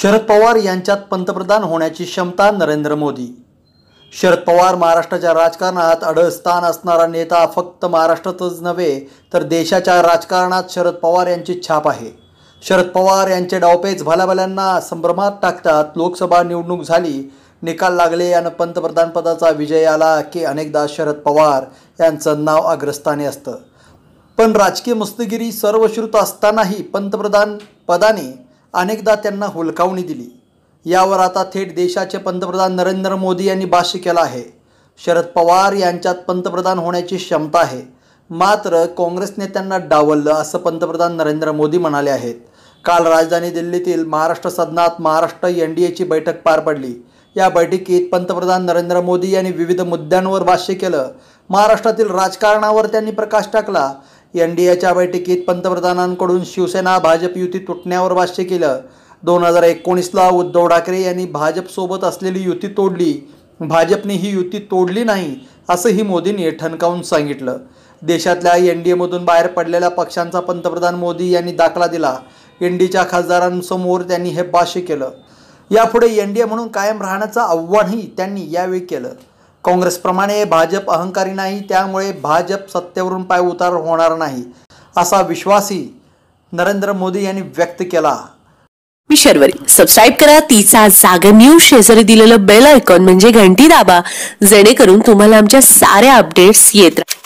शरद पवार यांच्यात पंतप्रधान होण्याची क्षमता नरेंद्र मोदी शरद पवार महाराष्ट्राच्या राजकारणात अडळ स्थान असणारा नेता फक्त महाराष्ट्रातच नव्हे तर देशाच्या राजकारणात शरद पवार यांची छाप आहे शरद पवार यांचे डावपेच भल्याभल्यांना संभ्रमात टाकतात लोकसभा निवडणूक झाली निकाल लागले यानं पंतप्रधानपदाचा विजय आला की अनेकदा शरद पवार यांचं नाव अग्रस्थानी असतं पण राजकीय मुस्तगिरी सर्वश्रुत असतानाही पंतप्रधान पदाने अनेकदा त्यांना हुलकावणी दिली यावर आता थेट देशाचे पंतप्रधान नरेंद्र मोदी यांनी भाष्य केलं आहे शरद पवार यांच्यात पंतप्रधान होण्याची क्षमता आहे मात्र काँग्रेसने त्यांना डावललं असं पंतप्रधान नरेंद्र मोदी म्हणाले आहेत काल राजधानी दिल्लीतील महाराष्ट्र सदनात महाराष्ट्र एन डी एची बैठक पार पडली या बैठकीत पंतप्रधान नरेंद्र मोदी यांनी विविध मुद्द्यांवर भाष्य केलं महाराष्ट्रातील राजकारणावर त्यांनी प्रकाश टाकला एन डी एच्या बैठकीत पंतप्रधानांकडून शिवसेना भाजप युती तुटण्यावर भाष्य केलं दोन हजार एकोणीसला उद्धव ठाकरे यांनी भाजपसोबत असलेली युती तोडली भाजपने ही युती तोडली नाही असंही मोदींनी ठणकावून सांगितलं देशातल्या एन डी एमधून बाहेर पडलेल्या पक्षांचा पंतप्रधान मोदी यांनी दाखला दिला एन डीच्या खासदारांसमोर त्यांनी हे भाष्य केलं यापुढे एन डी ए म्हणून कायम राहण्याचं आव्हानही त्यांनी यावेळी केलं काँग्रेसप्रमाणे भाजप अहंकारी नाही त्यामुळे भाजप सत्तेवरून पाय उतार होणार नाही असा विश्वासही नरेंद्र मोदी यांनी व्यक्त केला शर्वरी सबस्क्राईब करा तिचा जागर न्यूज शेजारी दिलेलं बेल आयकॉन म्हणजे घंटी दाबा जेणेकरून तुम्हाला आमच्या साऱ्या अपडेट्स येत